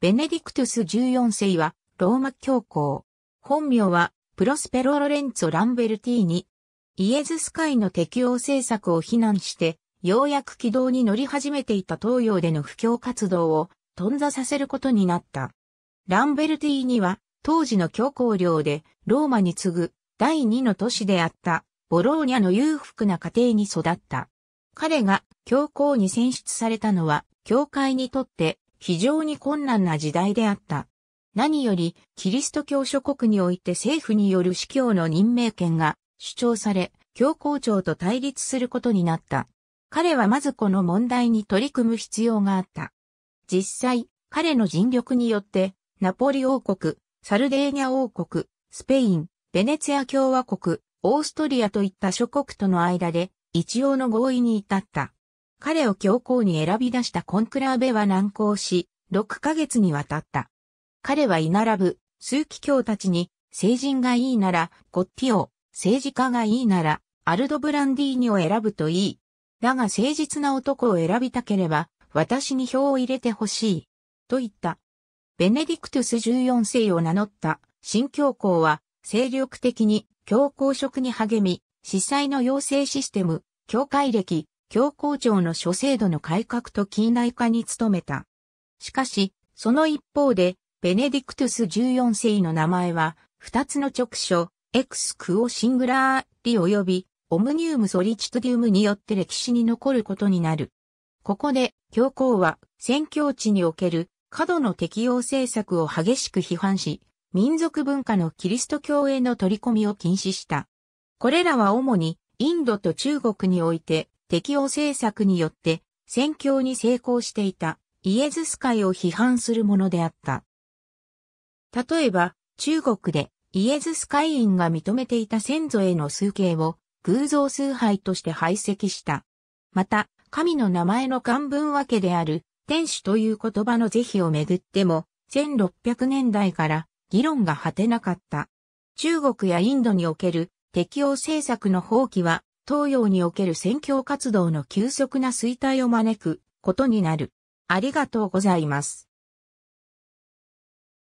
ベネディクトゥス14世はローマ教皇。本名はプロスペロ・ロレンツォ・ランベルティーニ。イエズス会の適応政策を非難して、ようやく軌道に乗り始めていた東洋での布教活動を頓挫させることになった。ランベルティーニは当時の教皇領でローマに次ぐ第二の都市であったボローニャの裕福な家庭に育った。彼が教皇に選出されたのは教会にとって非常に困難な時代であった。何より、キリスト教諸国において政府による司教の任命権が主張され、教皇庁と対立することになった。彼はまずこの問題に取り組む必要があった。実際、彼の尽力によって、ナポリ王国、サルデーニャ王国、スペイン、ベネツィア共和国、オーストリアといった諸国との間で一応の合意に至った。彼を教皇に選び出したコンクラーベは難航し、6ヶ月にわたった。彼は居並ぶ、数奇教たちに、成人がいいなら、コッティオ、政治家がいいなら、アルドブランディーニを選ぶといい。だが誠実な男を選びたければ、私に票を入れてほしい。と言った。ベネディクトゥス14世を名乗った新教皇は、精力的に教皇職に励み、司祭の養成システム、教会歴、教皇庁の諸制度の改革と近代化に努めた。しかし、その一方で、ベネディクトゥス14世の名前は、二つの直書、エクスクオシングラーリ及び、オムニウムソリチトディウムによって歴史に残ることになる。ここで、教皇は、宣教地における、過度の適用政策を激しく批判し、民族文化のキリスト教への取り込みを禁止した。これらは主にインドと中国において適応政策によって宣教に成功していたイエズス会を批判するものであった。例えば、中国でイエズス会員が認めていた先祖への崇敬を偶像崇拝として排斥した。また、神の名前の漢文分けである天使という言葉の是非をめぐっても、1600年代から議論が果てなかった。中国やインドにおける適応政策の放棄は東洋における宣教活動の急速な衰退を招くことになる。ありがとうございます。